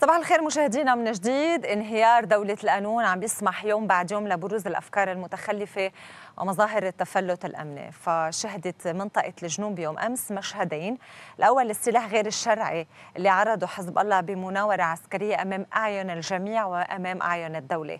صباح الخير مشاهدينا من جديد انهيار دولة القانون عم بيسمح يوم بعد يوم لبروز الأفكار المتخلفة ومظاهر التفلت الأمني فشهدت منطقة الجنوب يوم أمس مشهدين الأول السلاح غير الشرعي اللي عرضه حزب الله بمناورة عسكرية أمام أعين الجميع وأمام أعين الدولة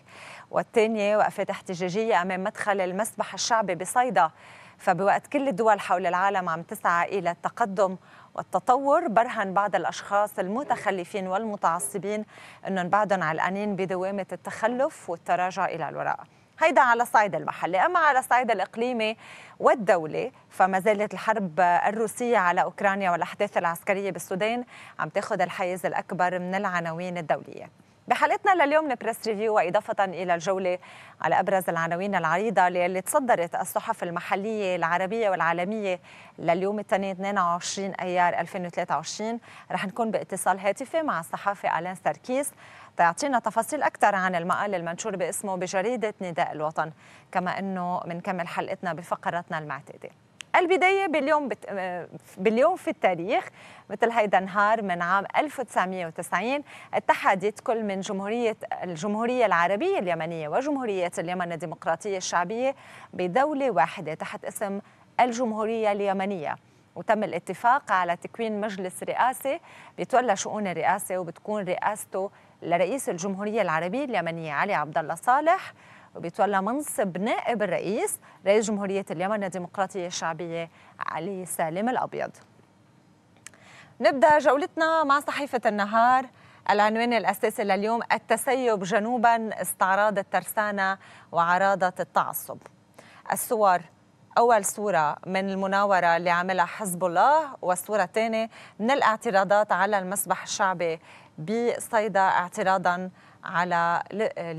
والثانية وقفات احتجاجية أمام مدخل المسبح الشعبي بصيدا فبوقت كل الدول حول العالم عم تسعى إلى التقدم والتطور برهن بعض الأشخاص المتخلفين والمتعصبين أنهم بعدهم علقانين بدوامة التخلف والتراجع إلى الوراء هيدا على الصعيد المحلي أما على الصعيد الإقليمي والدولي فما زالت الحرب الروسية على أوكرانيا والأحداث العسكرية بالسودان عم تاخذ الحيز الأكبر من العناوين الدولية بحلقتنا لليوم البريس ريفيو وإضافة إلى الجولة على أبرز العناوين العريضة اللي تصدرت الصحف المحلية العربية والعالمية لليوم الثاني 22 أيار 2023 رح نكون باتصال هاتفي مع الصحافي ألان سركيس تعطينا تفاصيل أكثر عن المقال المنشور باسمه بجريدة نداء الوطن كما أنه منكمل حلقتنا بفقرتنا المعتادة البداية باليوم بت... آه، باليوم في التاريخ مثل هيدا النهار من عام 1990 اتحدت كل من جمهورية الجمهورية العربية اليمنية وجمهورية اليمن الديمقراطية الشعبية بدولة واحدة تحت اسم الجمهورية اليمنية وتم الاتفاق على تكوين مجلس رئاسي بيتولى شؤون الرئاسة وبتكون رئاسته لرئيس الجمهورية العربية اليمنية علي عبد الله صالح وبيتولى منصب نائب الرئيس رئيس جمهورية اليمن الديمقراطية الشعبية علي سالم الأبيض نبدأ جولتنا مع صحيفة النهار العنوان الأساسي لليوم التسيب جنوبا استعراض الترسانة وعراضة التعصب الصور أول صورة من المناورة اللي عملها حزب الله والصورة الثانية من الاعتراضات على المسبح الشعبي بصيدا اعتراضا على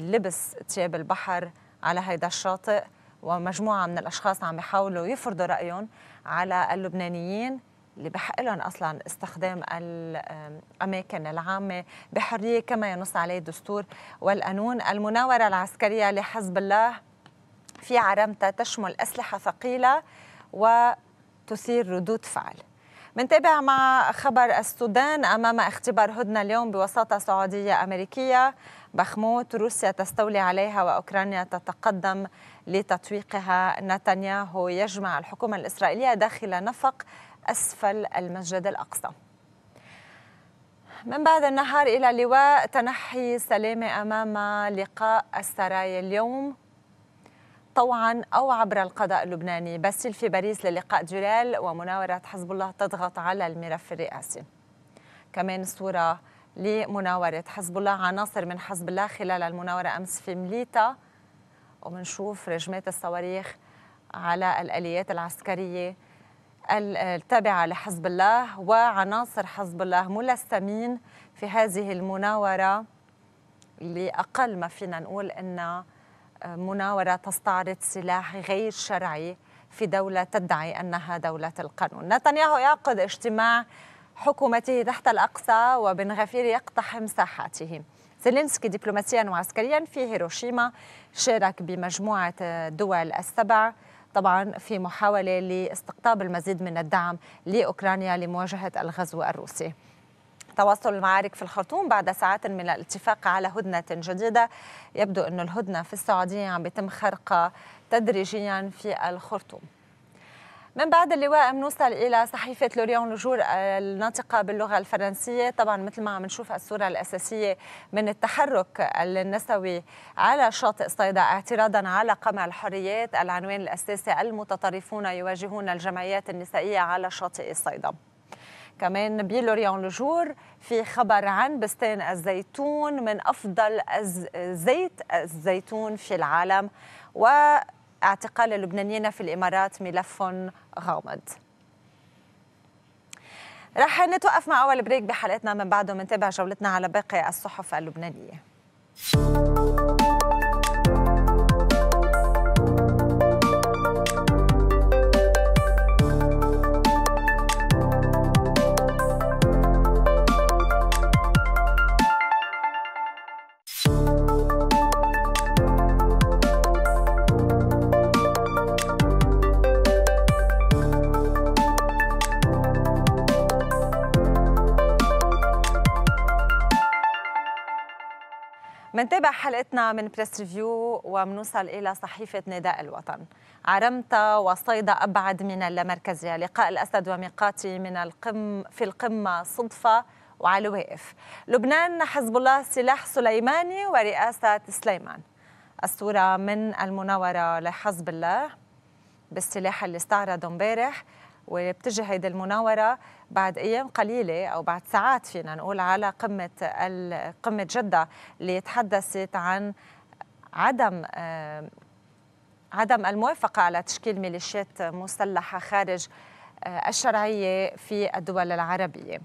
لبس ثياب البحر على هيدا الشاطئ ومجموعة من الأشخاص عم بيحاولوا يفرضوا رأيهم على اللبنانيين اللي بحق لهم اصلا استخدام الاماكن العامه بحريه كما ينص عليه الدستور والقانون، المناوره العسكريه لحزب الله في عرمتها تشمل اسلحه ثقيله وتثير ردود فعل. منتابع مع خبر السودان أمام اختبار هدنة اليوم بوساطة سعودية أمريكية بخموت روسيا تستولي عليها وأوكرانيا تتقدم لتطويقها نتنياهو يجمع الحكومة الإسرائيلية داخل نفق أسفل المسجد الأقصى من بعد النهار إلى لواء تنحي سلامة أمام لقاء السرايا اليوم طوعا أو عبر القضاء اللبناني باسيل في باريس للقاء جلال ومناورة حزب الله تضغط على الملف الرئاسي كمان صورة لمناورة حزب الله عناصر من حزب الله خلال المناورة أمس في مليتا ومنشوف رجمات الصواريخ على الآليات العسكرية التابعة لحزب الله وعناصر حزب الله ملثمين في هذه المناورة لأقل ما فينا نقول أنها مناورة تستعرض سلاح غير شرعي في دولة تدعي أنها دولة القانون نتنياهو يعقد اجتماع حكومته تحت الأقصى وبن غفير يقتحم ساحاته زيلينسكي دبلوماسيا وعسكريا في هيروشيما شارك بمجموعة الدول السبع طبعا في محاولة لاستقطاب المزيد من الدعم لأوكرانيا لمواجهة الغزو الروسي تواصل المعارك في الخرطوم بعد ساعات من الاتفاق على هدنة جديدة يبدو أن الهدنة في السعودية عم بيتم خرقها تدريجيا في الخرطوم من بعد اللواء بنوصل الى صحيفه لوريون لجور آه، الناطقه باللغه الفرنسيه طبعا مثل ما عم نشوف الصوره الاساسيه من التحرك النسوي على شاطئ صيدا اعتراضا على قمع الحريات العنوان الاساسي المتطرفون يواجهون الجمعيات النسائيه على شاطئ صيدا كمان بيلوريان لجور في خبر عن بستان الزيتون من أفضل زيت الزيتون في العالم واعتقال اللبنانيين في الإمارات ملف غامض رح نتوقف مع أول بريك بحلقتنا من بعده منتابع جولتنا على باقي الصحف اللبنانية منتابع حلقتنا من بريس ريفيو ومنوصل إلى صحيفة نداء الوطن عرمتا وصيدا أبعد من اللامركزية لقاء الأسد وميقاتي من القم في القمة صدفة وعلى الواقف لبنان حزب الله سلاح سليماني ورئاسة سليمان الصورة من المناورة لحزب الله بالسلاح اللي استعرضه امبارح وبتجي هيدي المناورة بعد ايام قليله او بعد ساعات فينا نقول على قمه قمه جده اللي تحدثت عن عدم عدم الموافقه على تشكيل ميليشيات مسلحه خارج آه، الشرعيه في الدول العربيه.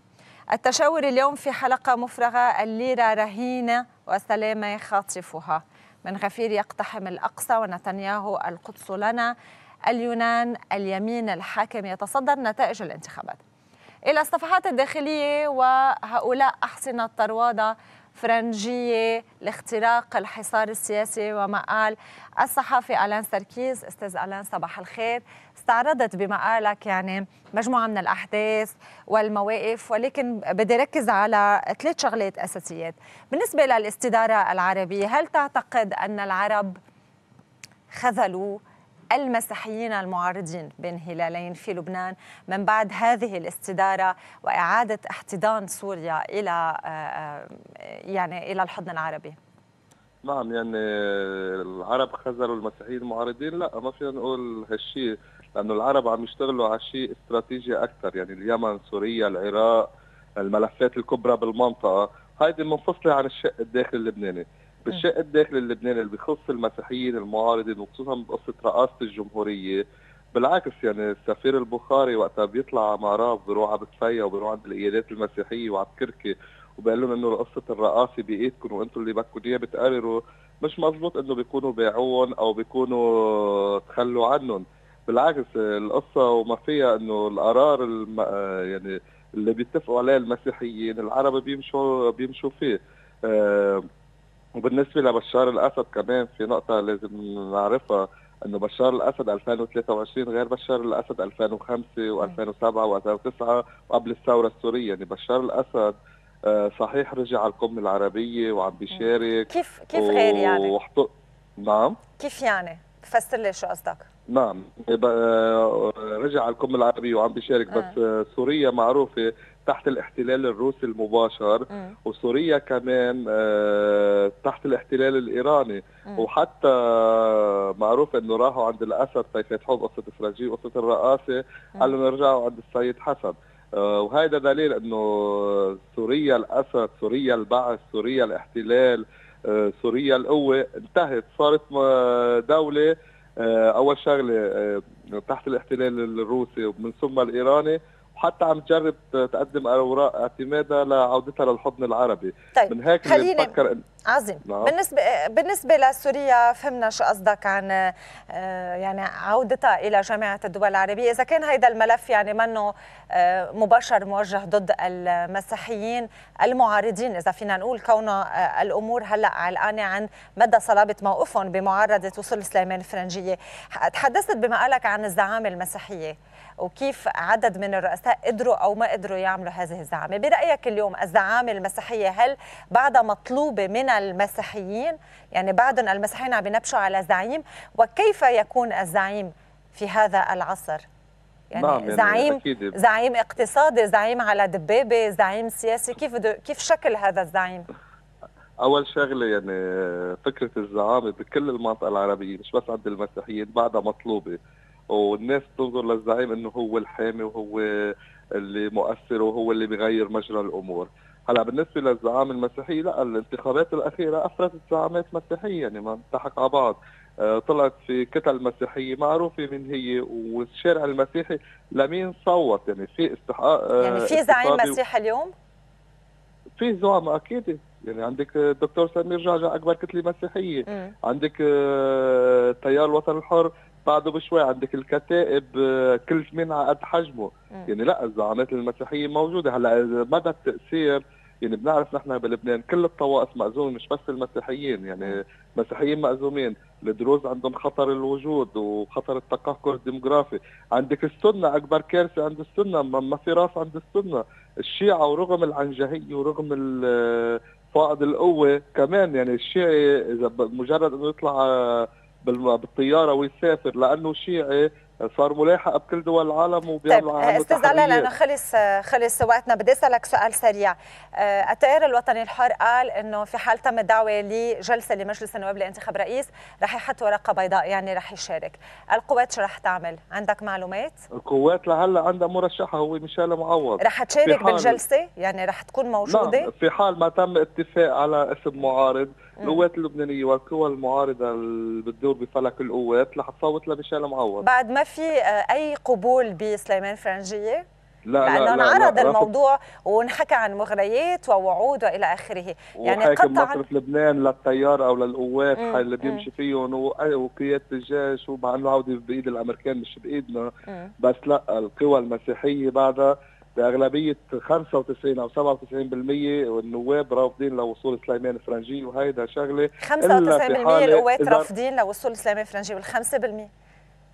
التشاور اليوم في حلقه مفرغه الليره رهينه وسلامه خاطفها. من غفير يقتحم الأقصى ونتنياهو القدس لنا اليونان اليمين الحاكم يتصدر نتائج الانتخابات إلى الصفحات الداخلية وهؤلاء أحصنة طروادة فرنجية لاختراق الحصار السياسي ومقال الصحافي ألان سركيز أستاذ ألان صباح الخير استعرضت بمقالك يعني مجموعة من الأحداث والمواقف ولكن بدي ركز على ثلاث شغلات أساسيات بالنسبة للاستدارة العربية هل تعتقد أن العرب خذلوا المسيحيين المعارضين بين هلالين في لبنان من بعد هذه الاستدارة وإعادة احتضان سوريا إلى آه، آه، يعني إلى الحضن العربي نعم يعني العرب خذلوا المسيحيين المعارضين لا ما فينا نقول هالشيء لانه العرب عم يشتغلوا على شيء استراتيجي اكثر يعني اليمن سوريا العراق الملفات الكبرى بالمنطقه هيدي منفصله عن الشق الداخلي اللبناني بالشق الداخلي اللبناني اللي بيخص المسيحيين المعارضين وخصوصا بقصه رئاسه الجمهوريه بالعكس يعني السفير البخاري وقتها بيطلع مع راب بيروح على بتفيا وبيروح عند القيادات المسيحيه وعلى الكركي وبقول لهم انه قصه الرئاسه بايدكم وانتم اللي بدكم اياها بتقرروا مش مزبوط انه بيكونوا باعوهم او بيكونوا تخلوا عنهم بالعكس القصه وما فيها انه القرار الم... يعني اللي بيتفقوا عليه المسيحيين العرب بيمشوا بيمشوا فيه آه وبالنسبه لبشار الاسد كمان في نقطه لازم نعرفها انه بشار الاسد 2023 غير بشار الاسد 2005 و2007 و2009 وقبل الثوره السوريه يعني بشار الاسد آه، صحيح رجع على القمه العربيه وعم بيشارك كيف كيف غير يعني؟ وحط... نعم كيف يعني؟ فسر لي شو قصدك نعم آه، رجع على القمه العربيه وعم بيشارك آه. بس سوريا معروفه تحت الاحتلال الروسي المباشر م. وسوريا كمان آه، تحت الاحتلال الايراني م. وحتى معروف انه راحوا عند الاسد تيفتحوا قصه فرجي وقصه الرئاسه قالوا نرجعوا عند السيد حسن آه، وهذا دليل انه سوريا الاسد سوريا البعث سوريا الاحتلال آه، سوريا القوه انتهت صارت دوله اول شغله تحت الاحتلال الروسي ومن ثم الايراني حتى عم تجرب تقدم اوراق اعتمادها لعودتها للحضن العربي طيب. من هيك خلينا بنفكر عظيم نعم. بالنسبه بالنسبه لسوريا فهمنا شو قصدك عن آه، يعني عودتها الى جامعه الدول العربيه اذا كان هذا الملف يعني منه آه، مباشر موجه ضد المسيحيين المعارضين اذا فينا نقول كون آه، الامور هلا علقانه عن مدى صلابه موقفهم بمعارضه وصول سليمان الفرنجيه تحدثت بمقالك عن الزعامه المسيحيه وكيف عدد من الرؤساء قدروا أو ما قدروا يعملوا هذه الزعامة برأيك اليوم الزعامة المسيحية هل بعدها مطلوبة من المسيحيين يعني بعدهم المسيحيين عم ينبشوا على زعيم وكيف يكون الزعيم في هذا العصر يعني نعم يعني زعيم أكيد. زعيم اقتصادي زعيم على دبابه زعيم سياسي كيف دو كيف شكل هذا الزعيم اول شغله يعني فكره الزعامه بكل المنطقه العربيه مش بس عند المسيحيين بعدها مطلوبه والناس تنظر للزعيم انه هو الحامي وهو اللي مؤثر وهو اللي بغير مجرى الامور هلا بالنسبه للزعامه المسيحيه لا الانتخابات الاخيره افرزت زعامات مسيحيه يعني ما نضحك على بعض آه، طلعت في كتل مسيحيه معروفه من هي والشارع المسيحي لمين صوت يعني في استحقاق آه، يعني في زعيم مسيحي اليوم؟ في زعماء اكيد يعني عندك الدكتور آه، سمير جعجع اكبر كتله مسيحيه مم. عندك تيار الوطن الحر بعده بشوي عندك الكتائب كل جميع قد حجمه يعني لا الزعامات المسيحيه موجوده هلا مدى التاثير يعني بنعرف نحن بلبنان كل الطوائف مأزومة مش بس المسيحيين يعني مسيحيين مأزومين الدروز عندهم خطر الوجود وخطر التقهقر الديمغرافي عندك السنة أكبر كارثة عند السنة ما في راس عند السنة الشيعة ورغم العنجهية ورغم فائض القوة كمان يعني الشيعي إذا مجرد أنه يطلع بالطياره ويسافر لانه شيعي صار ملاحقه بكل دول العالم وبيعملوا طيب استاذ علاء لانه خلص خلص وقتنا بدي اسالك سؤال سريع آه، التيار الوطني الحر قال انه في حال تم الدعوه لجلسه لمجلس النواب لانتخاب رئيس رح يحط ورقه بيضاء يعني رح يشارك القوات شو رح تعمل عندك معلومات القوات لهلا عندها مرشحه هو ميشيل معوض رح تشارك بالجلسه يعني رح تكون موجوده نعم في حال ما تم اتفاق على اسم معارض القوات اللبنانيه والقوى المعارضه اللي بتدور بفلك القوات رح تصوت لميشيل معوض بعد ما في آه، اي قبول بسليمان فرنجيه؟ لا لانه انعرض الموضوع وانحكى عن مغريات ووعود والى اخره يعني قطع مصرف لبنان للتيار او للقوات اللي بيمشي فيهم وقياده الجيش ومع انه عودي بايد الامريكان مش بايدنا مم. بس لا القوى المسيحيه بعدها باغلبيه 95 او 97% النواب رافضين لوصول سليمان فرنجي وهيدا شغله 95% القوات رافضين لوصول سليمان فرنجي وال 5%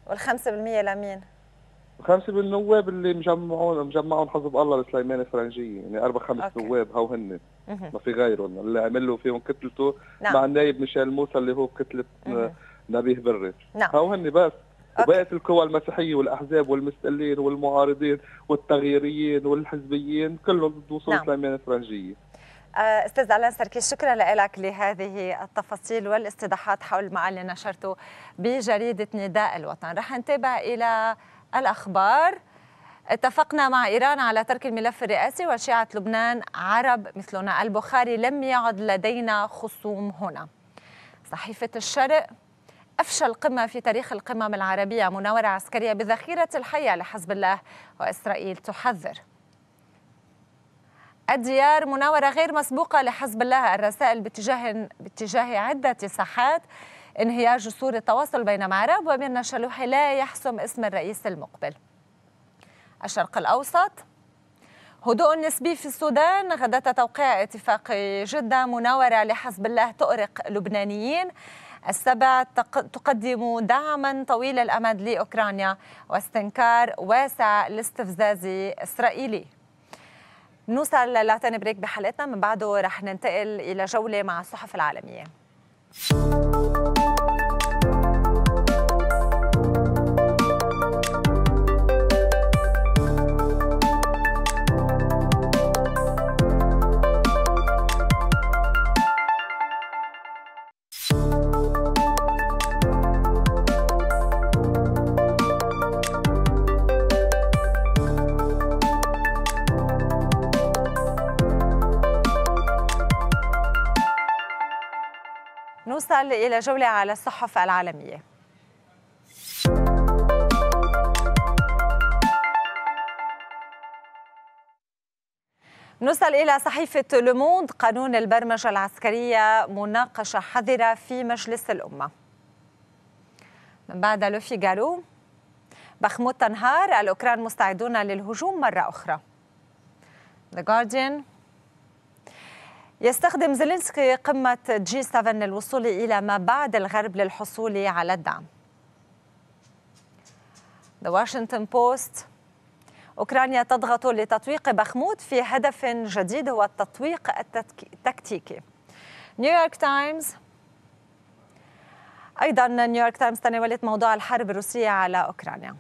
وال5% لمين؟ 5 النواب اللي مجمعون مجمعهم حزب الله لسليمان الفرنجيه يعني اربع خمس أوكي. نواب هو هن ما في غيرهم اللي عمل له فيهم كتلته نعم. مع النايب ميشيل موسى اللي هو كتله نبيه بري نعم. هو هن بس وبقيت القوى المسيحية والأحزاب والمستقلين والمعارضين والتغييريين والحزبيين كلهم ضد وصول نعم. سليمان الفرنجية آه، استاذ علان سركي شكرا لك لهذه التفاصيل والاستيضاحات حول ما اللي نشرته بجريده نداء الوطن رح نتابع الى الاخبار اتفقنا مع إيران على ترك الملف الرئاسي وشيعة لبنان عرب مثلنا البخاري لم يعد لدينا خصوم هنا صحيفة الشرق أفشل قمة في تاريخ القمم العربية مناورة عسكرية بذخيرة الحية لحزب الله وإسرائيل تحذر الديار مناورة غير مسبوقة لحزب الله الرسائل باتجاه باتجاه عدة ساحات انهيار جسور التواصل بين معرب وبين شلوحي لا يحسم اسم الرئيس المقبل الشرق الأوسط هدوء نسبي في السودان غدا توقيع اتفاق جدة مناورة لحزب الله تؤرق لبنانيين السبع تقدم دعما طويل الأمد لأوكرانيا واستنكار واسع لاستفزاز إسرائيلي نوصل لتاني بريك بحلقتنا من بعده رح ننتقل إلى جولة مع الصحف العالمية ننتقل إلى جولة على الصحف العالمية نصل إلى صحيفة لوموند قانون البرمجة العسكرية مناقشة حذرة في مجلس الأمة من بعد لوفي جالو بخموت تنهار الأوكران مستعدون للهجوم مرة أخرى The Guardian يستخدم زيلينسكي قمة جي 7 للوصول إلى ما بعد الغرب للحصول على الدعم The Washington Post أوكرانيا تضغط لتطويق بخمود في هدف جديد هو التطويق التكتيكي نيويورك تايمز أيضا نيويورك تايمز تناولت موضوع الحرب الروسية على أوكرانيا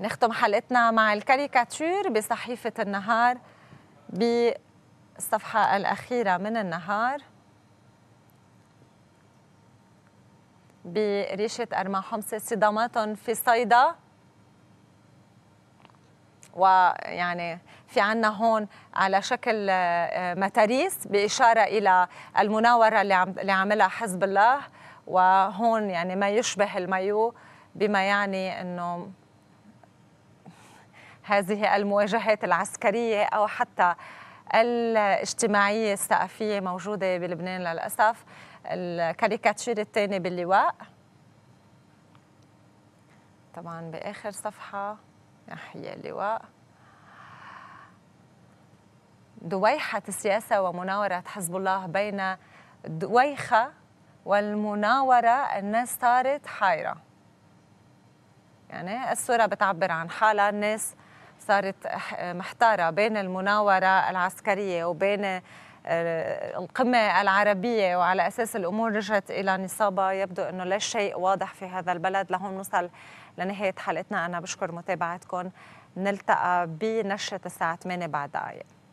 نختم حلقتنا مع الكاريكاتير بصحيفة النهار ب الصفحة الأخيرة من النهار بريشة أرما حمص صدامات في صيدا ويعني في عنا هون على شكل آه، متاريس بإشارة إلى المناورة اللي عملها حزب الله وهون يعني ما يشبه المايو بما يعني أنه هذه المواجهات العسكرية أو حتى الاجتماعية الثقافية موجودة بلبنان للأسف الكاريكاتير الثاني باللواء طبعا بآخر صفحة ناحية اللواء دويحة السياسة ومناورة حزب الله بين دويخة والمناورة الناس صارت حايرة يعني الصورة بتعبر عن حالها الناس صارت محتارة بين المناورة العسكرية وبين آه، القمة العربية وعلى أساس الأمور رجعت إلى نصابها يبدو أنه لا شيء واضح في هذا البلد لهون نوصل لنهاية حلقتنا أنا بشكر متابعتكم نلتقى بنشرة الساعة 8 بعد دقائق آية.